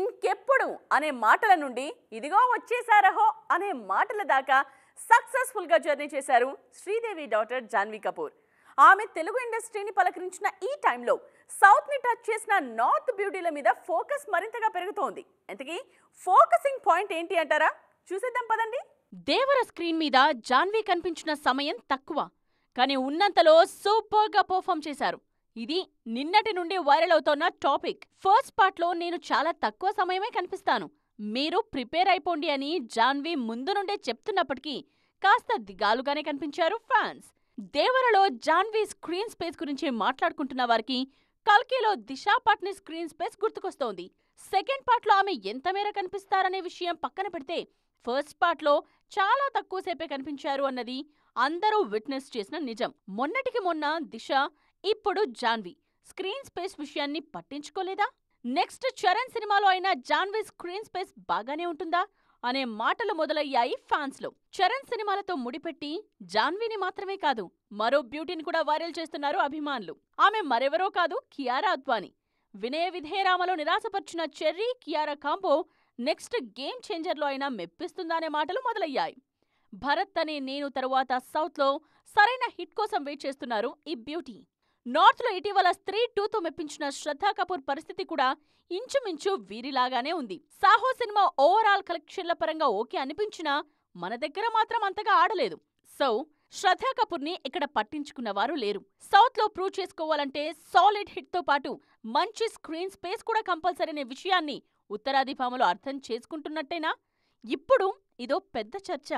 ఇంకెప్పుడు అనే మాటల నుండి ఇదిగో వచ్చేసారహో అనే మాటల దాకా సక్సెస్ఫుల్గా జర్నీ చేశారు శ్రీదేవి డాటర్ జాన్వీ కపూర్ ఆమె తెలుగు ఇండస్ట్రీని పలకరించిన ఈ టైంలో సౌత్ని టచ్ చేసిన నార్త్ బ్యూటీల మీద ఫోకస్ మరింతగా పెరుగుతోంది ఇంతకీ ఫోకసింగ్ పాయింట్ ఏంటి అంటారా చూసేద్దాం పదండి దేవర స్క్రీన్ మీద జాన్వీ కనిపించిన సమయం తక్కువ కానీ ఉన్నంతలో సూపర్గా పర్ఫామ్ చేశారు ఇది నిన్నటి నుండి వైరల్ అవుతోన్న టాపిక్ ఫస్ట్ పార్ట్లో నేను చాలా తక్కువ సమయమే కనిపిస్తాను మీరు ప్రిపేర్ అయిపోండి అని జాన్వి ముందు నుండే చెప్తున్నప్పటికీ కాస్త దిగాలుగానే కనిపించారు ఫ్యాన్స్ దేవరలో జాన్వి స్క్రీన్ స్పేస్ గురించి మాట్లాడుకుంటున్న వారికి కల్కీలో దిశా స్క్రీన్ స్పేస్ గుర్తుకొస్తోంది సెకండ్ పార్ట్లో ఆమె ఎంత మేర కనిపిస్తారనే విషయం పక్కన పెడితే ఫస్ట్ పార్ట్లో చాలా తక్కువసేపే కనిపించారు అన్నది అందరూ విట్నెస్ చేసిన నిజం మొన్నటికి మొన్న దిశ ఇప్పుడు జాన్వి స్క్రీన్ స్పేస్ విషయాన్ని పట్టించుకోలేదా నెక్స్ట్ చరణ్ సినిమాలో అయిన జాన్వి స్క్రీన్ స్పేస్ బాగానే ఉంటుందా అనే మాటలు మొదలయ్యాయి ఫ్యాన్స్లో చరణ్ సినిమాలతో ముడిపెట్టి జాన్వీని మాత్రమే కాదు మరో బ్యూటీని కూడా వైరల్ చేస్తున్నారు అభిమానులు ఆమె మరెవరో కాదు కియారా అద్వానీ వినయ విధేయరామలో నిరాశపరిచిన Cherry Kiara combo next game చేంజర్లో అయినా మెప్పిస్తుందనే మాటలు మొదలయ్యాయి భరత్ అనే నేను తరువాత సౌత్లో సరైన హిట్ కోసం వెయిట్ చేస్తున్నారు ఈ బ్యూటీ నార్త్లో ఇటీవల స్త్రీ టూతో మెప్పించిన శ్రద్ధా కపూర్ పరిస్థితి కూడా ఇంచుమించు వీరిలాగానే ఉంది సాహో సినిమా ఓవరాల్ కలెక్షన్ల పరంగా ఓకే అనిపించినా మన దగ్గర మాత్రం అంతగా ఆడలేదు సో శ్రద్ధా కపూర్ని ఇక్కడ పట్టించుకున్న వారు లేరు సౌత్లో ప్రూవ్ చేసుకోవాలంటే సాలిడ్ హిట్తో పాటు మంచి స్క్రీన్ స్పేస్ కూడా కంపల్సరీ అనే విషయాన్ని ఉత్తరాది భామలో అర్థం చేసుకుంటున్నట్టేనా ఇప్పుడు ఇదో పెద్ద చర్చ